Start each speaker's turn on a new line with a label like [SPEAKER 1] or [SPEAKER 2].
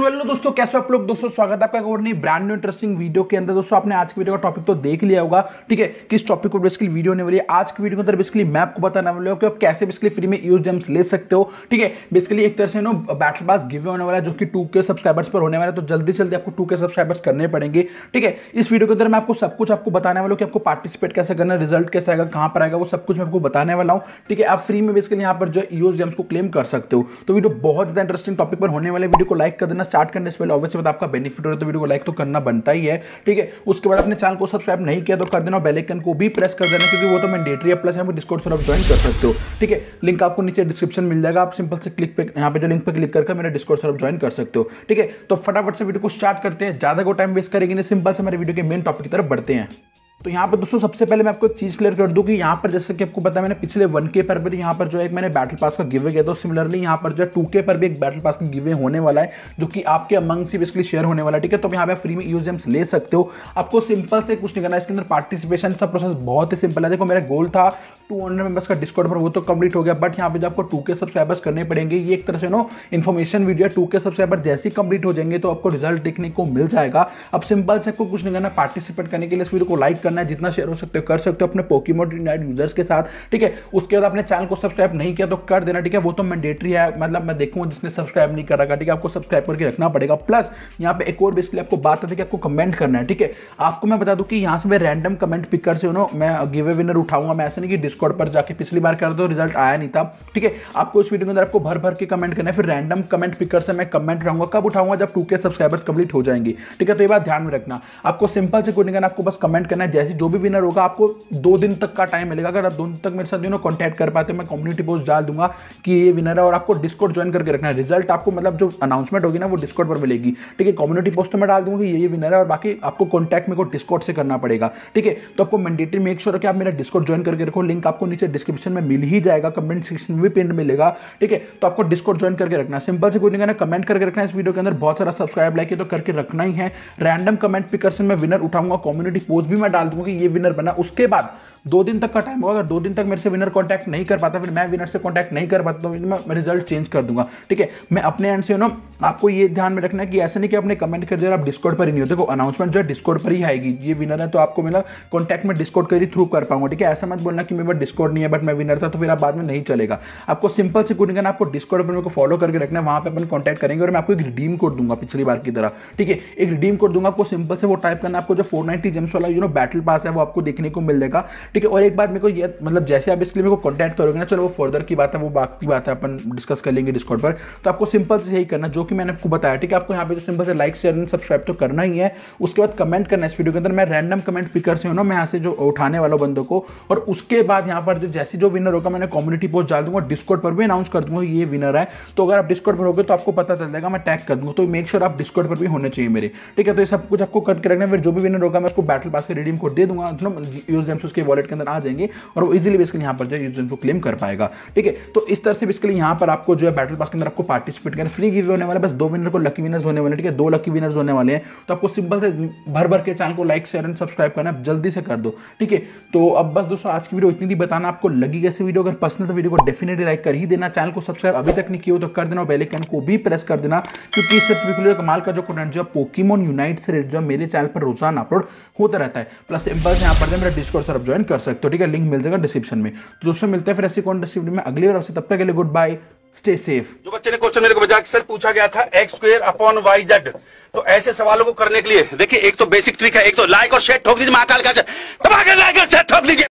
[SPEAKER 1] so hello दोस्तों कैसे आप लोग दोस्तों स्वागत है आपका और नहीं ब्रांड न्यू इंटरेस्टिंग वीडियो के अंदर दोस्तों आपने आज की वीडियो का टॉपिक तो देख लिया होगा ठीक है किस टॉपिक को बेसिकली वीडियो होने वाली है आज की वीडियो के अंदर बेसिकली मैं आपको बताने वाले हूँ कि आप कैसे बेसिकली फ्री में यूज जेम्स ले सकते हो ठीक है बेसिकली एक तरह से नो बैटल पास गिवे होने वाला है जो कि टू के सब्सक्राइबर्स पर होने वाला है तो जल्दी जल्दी आपको टू के सब्सक्राइबर्स करने पड़ेंगे ठीक है इस वीडियो के अंदर मैं आपको सब कुछ आपको बताने वाला हूँ कि आपको पार्टिसिपेट कैसे करना है रिजल्ट कैसे आएगा कहाँ पर आएगा वो सब कुछ मैं आपको बताने वाला हूँ ठीक है आप फ्री में बेसिकली यहाँ पर जो यूज जेम्स को क्लेम कर सकते हो तो वीडियो बहुत ज्यादा इंटरेस्टिंग टॉपिक पर होने वाले वीडियो को लाइक कर देना स्टार्ट करने से पहले ऑब्वियस मतलब बात आपका बेनिफिट हो रहा तो वीडियो को लाइक तो करना बनता ही है ठीक है उसके बाद अपने चैनल को सब्सक्राइब नहीं किया तो कर देना बेलेकन को भी प्रेस कर देना क्योंकि वो तो मैं डेटरी प्लस यहाँ पर डिस्कोर्स पर आप ज्वाइन कर सकते हो ठीक है लिंक आपको नीचे डिस्क्रिप्शन मिल जाएगा आप सिंपल से क्लिक पे यहाँ पे जो लिंक पर क्लिक करके मेरे डिस्कोर्स पर आप ज्वाइन कर सकते हो ठीक है तो फटाफट से वीडियो को स्टार्ट करते हैं ज़्यादा को टाइम वेस्ट करेंगे सिंपल से मेरे वीडियो के मेन टॉपिक की तरफ बढ़ते हैं तो यहाँ पर दोस्तों सबसे पहले मैं आपको एक चीज़ क्लियर कर दूँ कि यहाँ पर जैसे कि आपको पता है मैंने पिछले वन के पर भी यहाँ पर जो है मैंने बैटल पास का गिवे किया था सिमिलरली यहाँ पर जो है टू के पर भी एक बैटल पास का गिवे होने वाला है जो कि आपके अमंग से बेसिकली शेयर होने वाला है ठीक है तो यहाँ पर फ्री में यूज एम्स ले सकते हो आपको सिंपल से कुछ नहीं करना इसके अंदर पार्टिसिपेशन सब प्रोसेस बहुत ही सिंपल है देखो मेरा गोल था टू हंड्रेड मेम्बर्स का डिस्काउंट पर वो तो कंप्लीट हो गया बट यहाँ पर जो आपको टू के सब्सक्राइबर्स करने पड़ेंगे ये एक तरह से no information video two K subscriber जैसे ही कंप्लीट हो जाएंगे तो आपको रिजल्ट देखने को मिल जाएगा अब सिंपल से आपको कुछ नहीं करना पार्टिसिपेट करने के लिए इस वीडियो को लाइक करना है जितना शेयर हो सकते हो कर सकते हो अपने पोकीमोट यूनाइट यूजर्स के साथ ठीक है उसके बाद अपने चैनल को सब्सक्राइब नहीं किया तो कर देना ठीक है वो तो मैंडेटरी है मतलब मैं देखूंगा जिसने सब्सक्राइब नहीं कर रखा ठीक है आपको सब्सक्राइब करके रखना पड़ेगा प्लस यहाँ पे एक और बेसिकली आपको बात आती है कि आपको कमेंट करना है ठीक है आपको मैं बता दूँ कि यहाँ से मैं रैंडम कमेंट पिक कर से नो मैं गिव ए विनर उठाऊंगा मैं ऐसे नहीं कि डिस्कॉर्ड पर जाकर पिछली बार कर दो रिजल्ट आया नहीं था ठीक है आपको इस वीडियो के अंदर आपको भर भर के कमेंट करना है फिर रैंडम कमेंट पिकर से मैं कमेंट रहूंगा कब उठाऊंगा जब टू के सब्सक्राइबर्स कंप्लीट हो जाएंगे ठीक है तो ये बात ध्यान में रखना आपको सिंपल से कोई नहीं करना आपको बस कमेंट करना है जैसे जो भी विनर होगा आपको दो दिन तक का टाइम मिलेगा अगर आप दो दिन तक मेरे साथ यू नो कॉन्टैक्ट कर पाते मैं कम्युनिटी पोस्ट डाल दूंगा कि ये विनर है और आपको डिस्कॉट ज्वाइन करके रखना है रिजल्ट आपको मतलब जो अनाउंसमेंट होगी ना वो डिस्कॉट पर मिलेगी ठीक है कम्युनिटी पोस्ट तो मैं डाल दूंगा कि ये ये विनर है और बाकी आपको कॉन्टैक्ट मेरे को डिस्कॉट से करना पड़ेगा ठीक है तो आपको मैंडेटरी मेक श्योर कि आप मेरा डिस्कॉट ज्वाइन करके रखो लिंक आपको नीचे डिस्क्रिप्शन में मिल ही जाएगा कमेंट सेक्शन में भी पिन मिलेगा ठीक है तो आपको डिस्कॉट ज्वाइन करके रखना सिंपल से कोई नहीं करना कमेंट करके रखना इस वीडियो के अंदर बहुत सारा सब्सक्राइब लाइक है तो करके रखना ही है रैंडम कमेंट पिकर में विनर उठाऊंगा कम्युनिटी पोस्ट भी मैं डाल कि ये विनर बना उसके बाद दो दिन तक का टाइम होगा अगर दो दिन तक मेरे से विनर कॉन्टैक्ट नहीं कर पाता फिर मैं विनर से कॉन्टैक्ट नहीं कर पाता तो मैं रिजल्ट चेंज कर दूंगा ठीक है मैं अपने एंड से ना आपको ये ध्यान में रखना है कि ऐसा नहीं कि आपने कमेंट कर दिया आप डिस्कॉर्ड पर ही नहीं होते को अनाउंसमेंट जो है डिस्कॉर्ड पर ही आएगी ये विनर है तो आपको मेरा कॉन्टैक्ट में डिस्कॉर्ड के थ्रू कर पाऊंगा ठीक है ऐसा मत बोलना कि मेरे पास डिस्कॉर्ड नहीं है बट मैं विनर था तो फिर आप बाद में नहीं चलेगा आपको सिंपल से कोडिंग आपको डिस्कॉर्ड पर मेरे फॉलो करके रखना है वहाँ पर अपन कॉन्टैक्ट करेंगे और मैं आपको एक रिडीम कोड दूंगा पिछली बार की तरह ठीक है एक रिडीम कोड दूंगा आपको सिंपल से वो टाइप करना आपको जो फोर नाइनटी जेम्स वाला you know battle battle pass है वो आपको देखने को मिल जाएगा ठीक है और एक बात मेरे को ये मतलब जैसे आप इसके लिए मेरे को कॉन्टैक्ट करोगे ना चलो वो फर्दर की बात है वो बाकी बात है अपन डिस्कस कर लेंगे डिस्कॉर्ड पर तो आपको सिंपल से यही करना जो कि मैंने आपको बताया ठीक है आपको यहाँ पे तो सिंपल से लाइक शेयर एंड सब्सक्राइब तो करना ही है उसके बाद कमेंट करना इस वीडियो के अंदर मैं रैंडम कमेंट पिकर से हूँ ना मैं यहाँ से जो उठाने वाला बंदों को और उसके बाद यहाँ पर जो जैसे जो विनर होगा मैंने कम्युनिटी पोस्ट डाल दूंगा डिस्कॉर्ड पर भी अनाउंस कर दूंगा ये विनर है तो अगर आप डिस्कॉर्ड पर होगे तो आपको पता चल जाएगा मैं टैग कर दूंगा तो मेक श्योर आप डिस्कॉर्ड पर भी होने चाहिए मेरे ठीक है तो ये सब कुछ आपको कट कर रखना फिर जो भी विनर होगा मैं उसको बैटल पास के रिडीम को दे दूंगा यूज तो जेम्स उसके वॉलेट के अंदर आ जाएंगे और वो इजिली बेसिकली यहाँ पर जो है यूज जेम्स को क्लेम कर पाएगा ठीक है तो इस तरह से बेसिकली यहाँ पर आपको जो है बैटल पास के अंदर आपको पार्टिसिपेट करना फ्री गिव होने वाला बस दो विनर को लकी विनर्स होने वाले ठीक है दो लकी विनर्स होने वाले हैं तो आपको सिंपल से भर भर के चैनल को लाइक शेयर एंड सब्सक्राइब करना जल्दी से कर दो ठीक है तो अब बस दोस्तों आज की वीडियो इतनी थी बताना आपको लगी कैसे वीडियो अगर पसंद है तो वीडियो को डेफिनेटली लाइक कर ही देना चैनल को सब्सक्राइब अभी तक नहीं किया हो तो कर देना बेल आइकन को भी प्रेस कर देना क्योंकि इससे कमाल का जो कंटेंट जो है पोकीमोन यूनाइट से जो मेरे चैनल पर रोजाना अपलोड होता रहता है प्लस बस सिंपल से यहाँ पर मेरा डिस्कोर्स और आप ज्वाइन कर सकते हो ठीक है लिंक मिल जाएगा डिस्क्रिप्शन में तो दोस्तों मिलते हैं फिर ऐसी कौन डिस्क्रिप्शन में अगली बार तब तक के लिए गुड बाय स्टे सेफ जो बच्चे ने क्वेश्चन मेरे को बजा सर पूछा गया था एक्स स्क्र अपॉन वाई जेड तो ऐसे सवालों को करने के लिए देखिए एक तो बेसिक ट्रिक है एक तो लाइक और शेयर ठोक दीजिए महाकाल का दबा लाइक और शेयर ठोक दीजिए